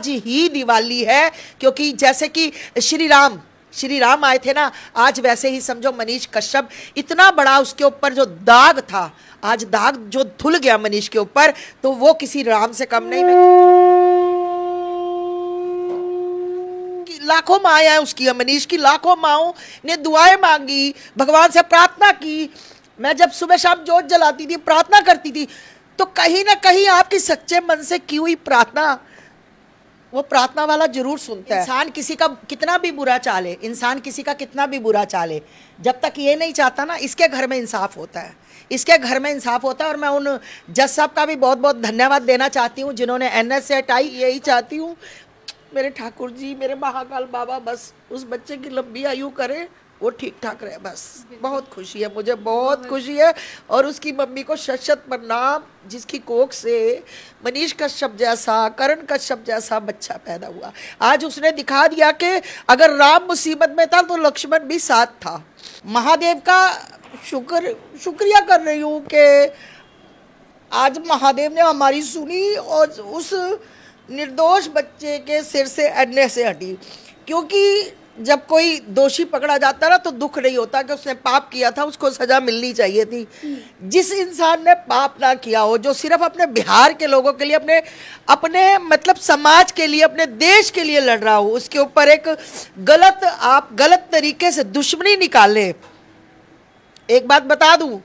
आज ही दिवाली है क्योंकि जैसे कि श्री राम श्री राम आए थे ना आज वैसे ही समझो मनीष कश्यप इतना बड़ा उसके ऊपर जो दाग था आज दाग जो धुल गया मनीष के ऊपर तो वो किसी राम से कम नहीं लाखों हैं उसकी मनीष की लाखों माओ ने दुआएं मांगी भगवान से प्रार्थना की मैं जब सुबह शाम जोत जलाती थी प्रार्थना करती थी तो कहीं ना कहीं आपकी सच्चे मन से की हुई प्रार्थना वो प्रार्थना वाला जरूर सुनता है इंसान किसी का कितना भी बुरा चाले इंसान किसी का कितना भी बुरा चाले जब तक ये नहीं चाहता ना इसके घर में इंसाफ होता है इसके घर में इंसाफ होता है और मैं उन जज साहब का भी बहुत बहुत धन्यवाद देना चाहती हूँ जिन्होंने एन एस हटाई यही चाहती हूँ मेरे ठाकुर जी मेरे महाकाल बाबा बस उस बच्चे की लंबी आयु करें वो ठीक ठाक रहे बस बहुत खुशी है मुझे बहुत खुशी है और उसकी मम्मी को शशत मन्नाम जिसकी कोख से मनीष कश्यप जैसा करण कश्यप जैसा बच्चा पैदा हुआ आज उसने दिखा दिया कि अगर राम मुसीबत में था तो लक्ष्मण भी साथ था महादेव का शुक्र शुक्रिया कर रही हूँ कि आज महादेव ने हमारी सुनी और उस निर्दोष बच्चे के सिर से अन्य से हटी क्योंकि जब कोई दोषी पकड़ा जाता ना तो दुख नहीं होता कि उसने पाप किया था उसको सजा मिलनी चाहिए थी जिस इंसान ने पाप ना किया हो जो सिर्फ अपने बिहार के लोगों के लिए अपने अपने मतलब समाज के लिए अपने देश के लिए लड़ रहा हो उसके ऊपर एक गलत आप गलत तरीके से दुश्मनी निकाले एक बात बता दू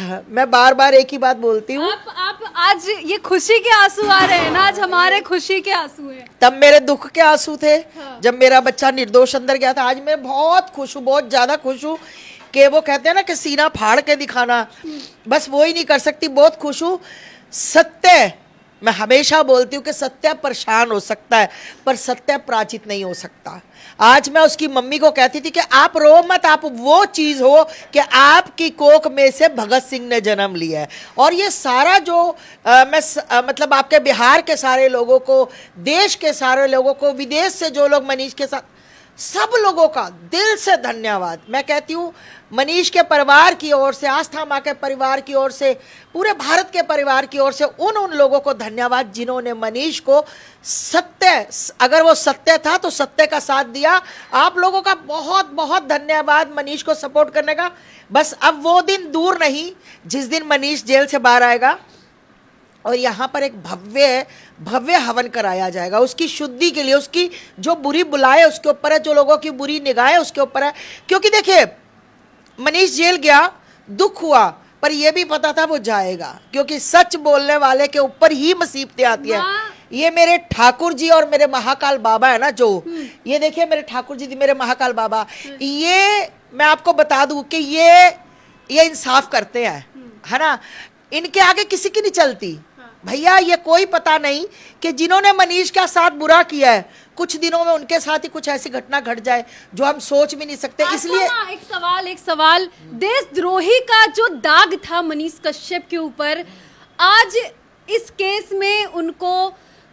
मैं बार बार एक ही बात बोलती हूँ आप, आप आज ये खुशी के आंसू आ रहे हैं ना आज हमारे खुशी के आंसू हैं तब मेरे दुख के आंसू थे हाँ। जब मेरा बच्चा निर्दोष अंदर गया था आज मैं बहुत खुश हूँ बहुत ज्यादा खुश हूँ कि वो कहते हैं ना कि सीना फाड़ के दिखाना हम्म। बस वो ही नहीं कर सकती बहुत खुश हूँ सत्य मैं हमेशा बोलती हूँ कि सत्य परेशान हो सकता है पर सत्य पराजित नहीं हो सकता आज मैं उसकी मम्मी को कहती थी कि आप रो मत आप वो चीज़ हो कि आपकी कोख में से भगत सिंह ने जन्म लिया है और ये सारा जो आ, मैं स, आ, मतलब आपके बिहार के सारे लोगों को देश के सारे लोगों को विदेश से जो लोग मनीष के साथ सब लोगों का दिल से धन्यवाद मैं कहती हूँ मनीष के परिवार की ओर से आस्था माँ के परिवार की ओर से पूरे भारत के परिवार की ओर से उन उन लोगों को धन्यवाद जिन्होंने मनीष को सत्य अगर वो सत्य था तो सत्य का साथ दिया आप लोगों का बहुत बहुत धन्यवाद मनीष को सपोर्ट करने का बस अब वो दिन दूर नहीं जिस दिन मनीष जेल से बाहर आएगा और यहाँ पर एक भव्य भव्य हवन कराया जाएगा उसकी शुद्धि के लिए उसकी जो बुरी बुलाए उसके ऊपर है जो लोगों की बुरी निगाहें उसके ऊपर है क्योंकि देखिए मनीष जेल गया दुख हुआ पर यह भी पता था वो जाएगा क्योंकि सच बोलने वाले के ऊपर ही मुसीबतें आती है ये मेरे ठाकुर जी और मेरे महाकाल बाबा है ना जो हम्म। ये देखिए मेरे ठाकुर जी मेरे महाकाल बाबा हम्म। ये मैं आपको बता दूं कि ये ये इंसाफ करते हैं हम्म। है ना इनके आगे किसी की नहीं चलती भैया ये कोई पता नहीं कि जिन्होंने मनीष का साथ बुरा किया है कुछ दिनों में उनके साथ ही कुछ ऐसी घटना घट जाए जो हम सोच भी नहीं सकते इसलिए एक सवाल एक सवाल देशद्रोही का जो दाग था मनीष कश्यप के ऊपर आज इस केस में उनको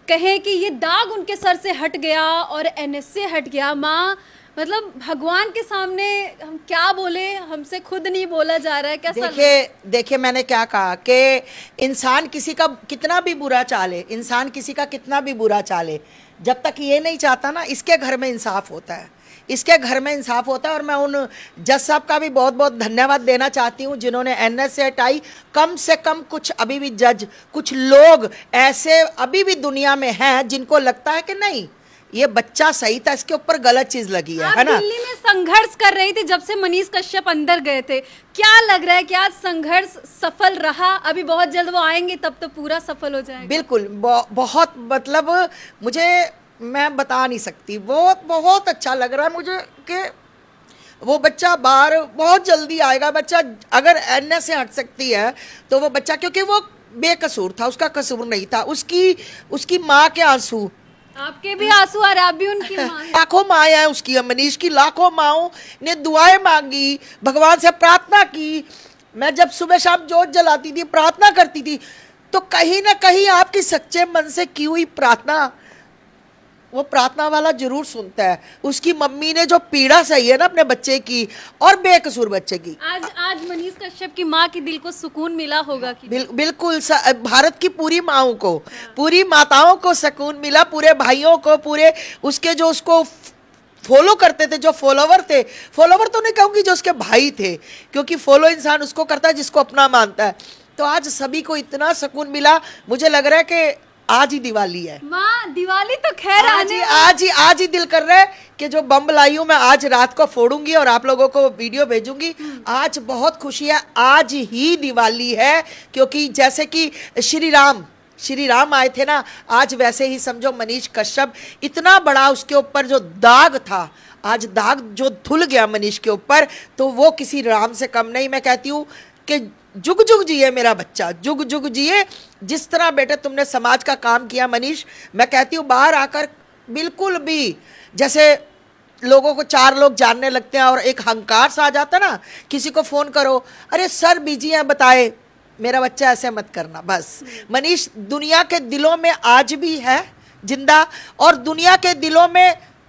कहें कि ये दाग उनके सर से हट गया और एनएसए से हट गया माँ मतलब भगवान के सामने हम क्या बोले हमसे खुद नहीं बोला जा रहा है क्या देखिए देखिए मैंने क्या कहा कि इंसान किसी का कितना भी बुरा चाले इंसान किसी का कितना भी बुरा चाले जब तक ये नहीं चाहता ना इसके घर में इंसाफ होता है इसके घर में इंसाफ होता है और मैं उन जज साहब का भी बहुत बहुत धन्यवाद देना चाहती हूँ जिन्होंने एन से हटाई कम से कम कुछ अभी भी जज कुछ लोग ऐसे अभी भी दुनिया में हैं जिनको लगता है कि नहीं ये बच्चा सही था इसके ऊपर गलत चीज लगी है है ना दिल्ली में संघर्ष कर रही थी जब से मनीष कश्यप अंदर गए थे क्या लग रहा है कि आज संघर्ष सफल रहा अभी बहुत जल्द वो आएंगे तब तो पूरा सफल हो जाएगा बिल्कुल बहुत मतलब मुझे मैं बता नहीं सकती वो बहुत अच्छा लग रहा है मुझे कि वो बच्चा बाहर बहुत जल्दी आएगा बच्चा अगर एन से हट सकती है तो वो बच्चा क्योंकि वो बेकसूर था उसका कसूर नहीं था उसकी उसकी माँ के आंसू आपके भी आंसू रहे आप भी उनकी लाखों माया है उसकी मनीष की लाखों माओ ने दुआएं मांगी भगवान से प्रार्थना की मैं जब सुबह शाम जोत जलाती थी प्रार्थना करती थी तो कहीं ना कहीं आपकी सच्चे मन से की हुई प्रार्थना वो प्रार्थना वाला जरूर सुनता है उसकी मम्मी ने जो पीड़ा सही है ना अपने बच्चे की और बेकसूर बच्चे की आज आज मनीष कश्यप की माँ के दिल को सुकून मिला होगा कि बिल, बिल्कुल भारत की पूरी माओ को पूरी माताओं को सुकून मिला पूरे भाइयों को पूरे उसके जो उसको फॉलो करते थे जो फॉलोवर थे फॉलोवर तो नहीं कहूँगी जो उसके भाई थे क्योंकि फॉलो इंसान उसको करता है जिसको अपना मानता है तो आज सभी को इतना सुकून मिला मुझे लग रहा है कि आज ही दिवाली है दिवाली तो खैर हाँ आज ही आज ही आज ही दिल कर रहा है कि जो बम लाई हूँ मैं आज रात को फोड़ूंगी और आप लोगों को वीडियो भेजूंगी हम्म। आज बहुत खुशी है आज ही दिवाली है क्योंकि जैसे कि श्री राम श्री राम आए थे ना आज वैसे ही समझो मनीष कश्यप इतना बड़ा उसके ऊपर जो दाग था आज दाग जो धुल गया मनीष के ऊपर तो वो किसी राम से कम नहीं मैं कहती हूँ कि जुग जुग जिए मेरा बच्चा जुग जुग जिए जिस तरह बेटे तुमने समाज का काम किया मनीष मैं कहती हूँ बाहर आकर बिल्कुल भी जैसे लोगों को चार लोग जानने लगते हैं और एक हंकार सा आ जाता है ना किसी को फ़ोन करो अरे सर बिजी हैं बताए मेरा बच्चा ऐसे मत करना बस मनीष दुनिया के दिलों में आज भी है जिंदा और दुनिया के दिलों में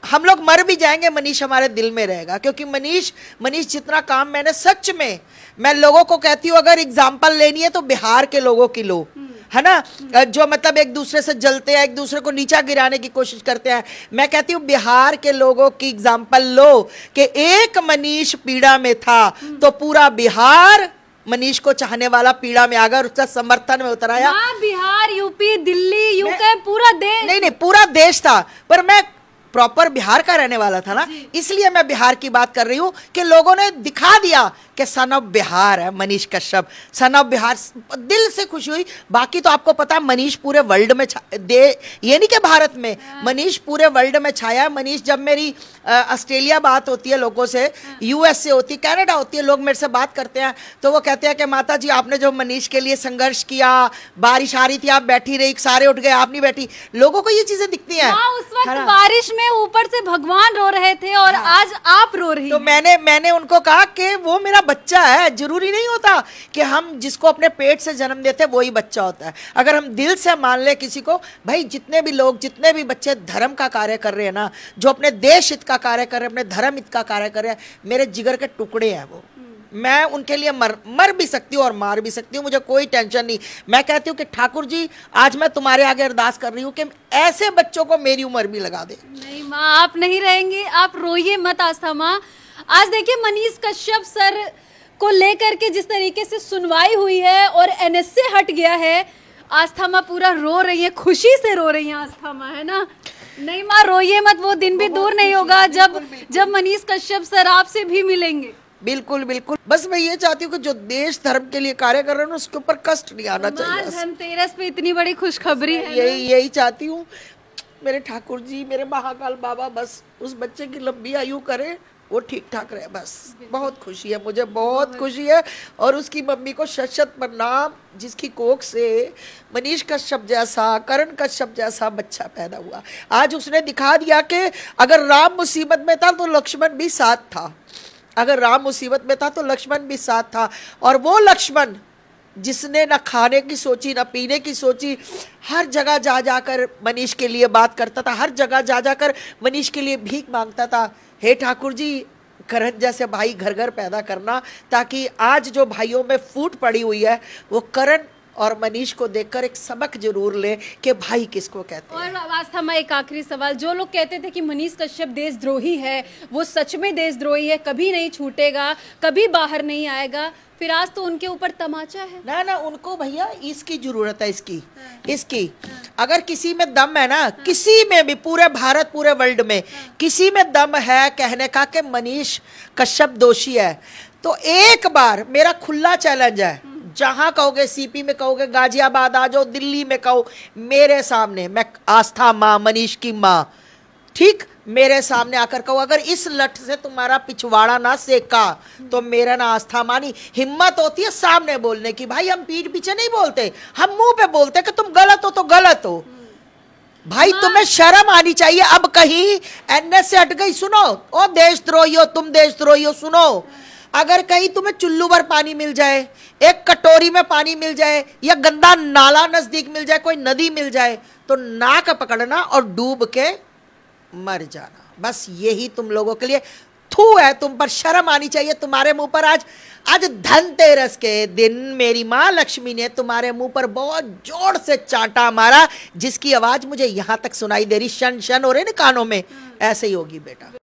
हम लोग मर भी जाएंगे मनीष हमारे दिल में रहेगा क्योंकि मनीष मनीष जितना काम मैंने सच में मैं लोगों को कहती हूँ अगर एग्जाम्पल लेनी है तो बिहार के लोगों की लो हम्म। है ना जो मतलब एक दूसरे से जलते हैं एक दूसरे को नीचा गिराने की कोशिश करते हैं मैं कहती हूँ बिहार के लोगों की एग्जाम्पल लो कि एक मनीष पीड़ा में था हम्म। तो पूरा बिहार मनीष को चाहने वाला पीड़ा में आ गया उसका समर्थन में उतर आया हाँ, बिहार यूपी दिल्ली यूके पूरा देश नहीं नहीं पूरा देश था पर मैं प्रॉपर बिहार का रहने वाला था ना इसलिए मैं बिहार की बात कर रही हूँ कि लोगों ने दिखा दिया कि सन ऑफ बिहार है मनीष कश्यप सन ऑफ बिहार दिल से खुशी हुई बाकी तो आपको पता मनीष पूरे वर्ल्ड में दे ये नहीं कि भारत में हाँ। मनीष पूरे वर्ल्ड में छाया है मनीष जब मेरी ऑस्ट्रेलिया बात होती है लोगों से यूएसए हाँ। होती है कैनेडा होती है लोग मेरे से बात करते हैं तो वो कहते हैं कि माता जी आपने जो मनीष के लिए संघर्ष किया बारिश आ रही थी आप बैठी रही सारे उठ गए आप नहीं बैठी लोगों को ये चीजें दिखती हैं हाँ, बारिश में ऊपर से भगवान रो रहे थे और हाँ। आज आप रो रही तो मैंने मैंने उनको कहा कि वो मेरा बच्चा है जरूरी नहीं होता कि हम जिसको अपने पेट से जन्म देते हैं वही बच्चा होता है अगर हम दिल से मान ले किसी को भाई जितने भी लोग जितने भी बच्चे धर्म का कार्य कर रहे हैं ना जो अपने देश हित का कार्य कर रहे हैं अपने धर्म हित का कार्य कर रहे हैं मेरे जिगर के टुकड़े हैं वो हम्म। मैं उनके लिए मर मर भी सकती हूँ और मार भी सकती हूँ मुझे कोई टेंशन नहीं मैं कहती हूँ कि ठाकुर जी आज मैं तुम्हारे आगे अरदास कर रही हूँ कि ऐसे बच्चों को मेरी उम्र भी लगा दे माँ आप नहीं रहेंगे आप रोइए मत आस्था माँ आज देखिए मनीष कश्यप सर को लेकर के जिस तरीके से सुनवाई हुई है और एनएसए हट गया है आस्था माँ पूरा रो रही है खुशी से रो रही है आस्था माँ है ना नहीं माँ रोइए मत वो दिन भी दूर नहीं होगा जब बिल्कुल। जब मनीष कश्यप सर आपसे भी मिलेंगे बिल्कुल बिल्कुल बस मैं ये चाहती हूँ कि जो देश धर्म के लिए कार्य कर रहे हैं उसके ऊपर कष्ट नहीं आना चाहिए धनतेरस पे इतनी बड़ी खुशखबरी है यही यही चाहती हूँ मेरे ठाकुर जी मेरे महाकाल बाबा बस उस बच्चे की लंबी आयु करें वो ठीक ठाक रहे बस बहुत खुशी है मुझे बहुत खुशी है और उसकी मम्मी को शशत प्रणाम जिसकी कोख से मनीष कश्यप जैसा करण कश्यप जैसा बच्चा पैदा हुआ आज उसने दिखा दिया कि अगर राम मुसीबत में था तो लक्ष्मण भी साथ था अगर राम मुसीबत में था तो लक्ष्मण भी साथ था और वो लक्ष्मण जिसने ना खाने की सोची ना पीने की सोची हर जगह जा जाकर मनीष के लिए बात करता था हर जगह जा जाकर मनीष के लिए भीख मांगता था हे ठाकुर जी करण जैसे भाई घर घर पैदा करना ताकि आज जो भाइयों में फूट पड़ी हुई है वो करण और मनीष को देखकर एक सबक जरूर ले कि भाई किसको कहते हैं और आस्था मैं एक आखिरी सवाल जो लोग कहते थे कि मनीष कश्यप देशद्रोही है वो सच में देशद्रोही है कभी नहीं छूटेगा कभी बाहर नहीं आएगा फिर आज तो उनके ऊपर तमाचा है ना ना उनको भैया इसकी जरूरत है इसकी हाँ। इसकी हाँ। अगर किसी में दम है ना हाँ। किसी में भी पूरे भारत पूरे वर्ल्ड में हाँ। किसी में दम है कहने का कि मनीष कश्यप दोषी है तो एक बार मेरा खुला चैलेंज है जहां कहोगे सीपी में कहोगे गाजियाबाद आ जाओ दिल्ली में कहो मेरे सामने मैं आस्था माँ मनीष की माँ ठीक मेरे सामने आकर कहो अगर इस लठ से तुम्हारा पिछवाड़ा ना सेका तो मेरा ना आस्था मानी हिम्मत होती है सामने बोलने की भाई हम पीठ पीछे नहीं बोलते हम मुंह पे बोलते कि तुम गलत हो तो गलत हो भाई हाँ। तुम्हें शर्म आनी चाहिए अब कहीं एनएस से हट गई सुनो ओ देशद्रोही हो तुम देशद्रोही हो सुनो अगर कहीं तुम्हें चुल्लू भर पानी मिल जाए एक कटोरी में पानी मिल जाए या गंदा नाला नज़दीक मिल जाए कोई नदी मिल जाए तो नाक पकड़ना और डूब के मर जाना बस यही तुम लोगों के लिए थू है तुम पर शर्म आनी चाहिए तुम्हारे मुंह पर आज आज धनतेरस के दिन मेरी माँ लक्ष्मी ने तुम्हारे मुंह पर बहुत जोर से चांटा मारा जिसकी आवाज मुझे यहां तक सुनाई दे रही शन शन हो रहे ना कानों में हाँ। ऐसे ही होगी बेटा